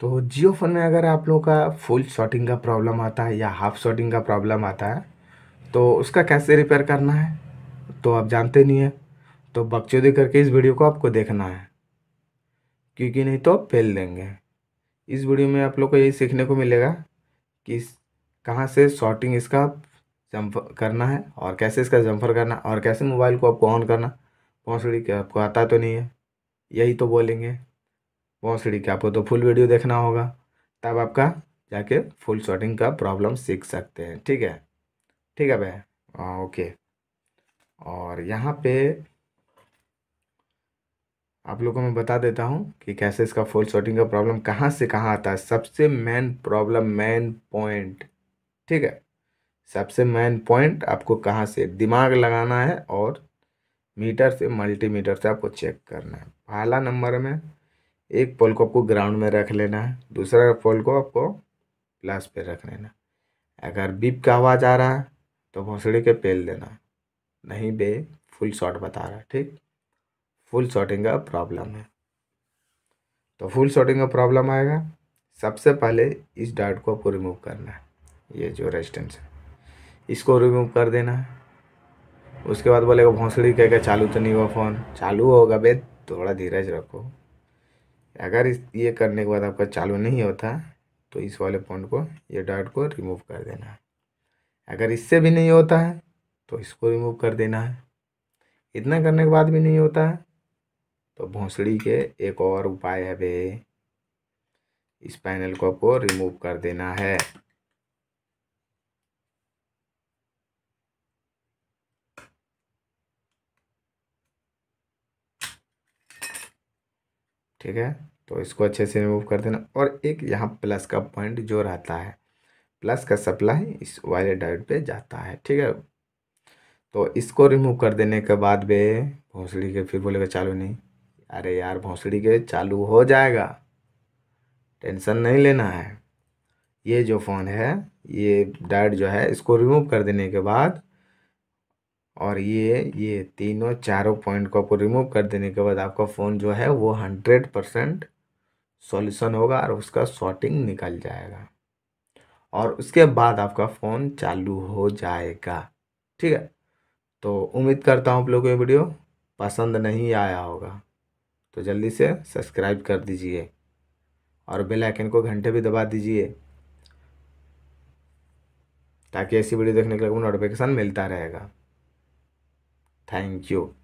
तो जियो फ़ोन में अगर आप लोगों का फुल शॉटिंग का प्रॉब्लम आता है या हाफ शॉटिंग का प्रॉब्लम आता है तो उसका कैसे रिपेयर करना है तो आप जानते नहीं हैं तो बकचोदी करके इस वीडियो को आपको देखना है क्योंकि नहीं तो आप फेल देंगे इस वीडियो में आप लोग को यही सीखने को मिलेगा कि कहाँ से शॉर्टिंग इसका जम्फर करना है और कैसे इसका जम्फर करना और कैसे मोबाइल को आपको ऑन करना पहुँच आपको आता तो नहीं है यही तो बोलेंगे सीढ़ी के आपको तो फुल वीडियो देखना होगा तब आपका जाके फुल शॉटिंग का प्रॉब्लम सीख सकते हैं ठीक है ठीक है भाई ओके हाँ, और यहाँ पे आप लोगों को मैं बता देता हूँ कि कैसे इसका फुल शॉटिंग का प्रॉब्लम कहाँ से कहाँ आता है सबसे मेन प्रॉब्लम मेन पॉइंट ठीक है सबसे मेन पॉइंट आपको कहाँ से दिमाग लगाना है और मीटर से मल्टीमीटर से आपको चेक करना है पहला नंबर में एक पोल को आपको ग्राउंड में रख लेना है दूसरा पोल को आपको प्लास पे रख लेना अगर बीप का आवाज़ आ रहा है तो भोसड़ी के पेल देना नहीं बे फुल शॉट बता रहा है ठीक फुल शॉटिंग का प्रॉब्लम है तो फुल शॉटिंग का प्रॉब्लम आएगा सबसे पहले इस डाट को आपको रिमूव करना है ये जो रेजिस्टेंस है इसको रिमूव कर देना है उसके बाद बोलेगा भोंसड़ी कह के चालू तो नहीं हुआ फ़ोन चालू होगा बे थोड़ा धीरज रखो अगर इस ये करने के बाद आपका चालू नहीं होता तो इस वाले पॉइंट को ये डॉट को रिमूव कर देना है अगर इससे भी नहीं होता है तो इसको रिमूव कर देना है इतना करने के बाद भी नहीं होता है तो भोंसड़ी के एक और उपाय है वे इस पैनल को आपको रिमूव कर देना है ठीक है तो इसको अच्छे से रिमूव कर देना और एक यहाँ प्लस का पॉइंट जो रहता है प्लस का सप्लाई इस वायर डायोड पे जाता है ठीक है तो इसको रिमूव कर देने के बाद वे भोंसड़ी के फिर बोलेगा चालू नहीं अरे यार भोंसड़ी के चालू हो जाएगा टेंशन नहीं लेना है ये जो फ़ोन है ये डायट जो है इसको रिमूव कर देने के बाद और ये ये तीनों चारों पॉइंट को आपको रिमूव कर देने के बाद आपका फ़ोन जो है वो हंड्रेड परसेंट सोल्यूसन होगा और उसका शॉर्टिंग निकल जाएगा और उसके बाद आपका फ़ोन चालू हो जाएगा ठीक है तो उम्मीद करता हूँ आप लोगों को ये वीडियो पसंद नहीं आया होगा तो जल्दी से सब्सक्राइब कर दीजिए और बेल आइकन को घंटे भी दबा दीजिए ताकि ऐसी वीडियो देखने के लिए नोटिफिकेशन मिलता रहेगा 探究。